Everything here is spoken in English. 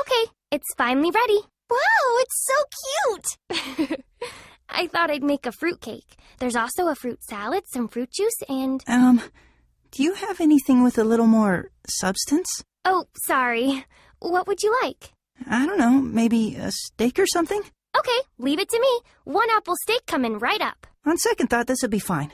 Okay, it's finally ready. Wow, it's so cute! I thought I'd make a fruit cake. There's also a fruit salad, some fruit juice, and... Um, do you have anything with a little more substance? Oh, sorry. What would you like? I don't know, maybe a steak or something? Okay, leave it to me. One apple steak coming right up. On second thought, this would be fine.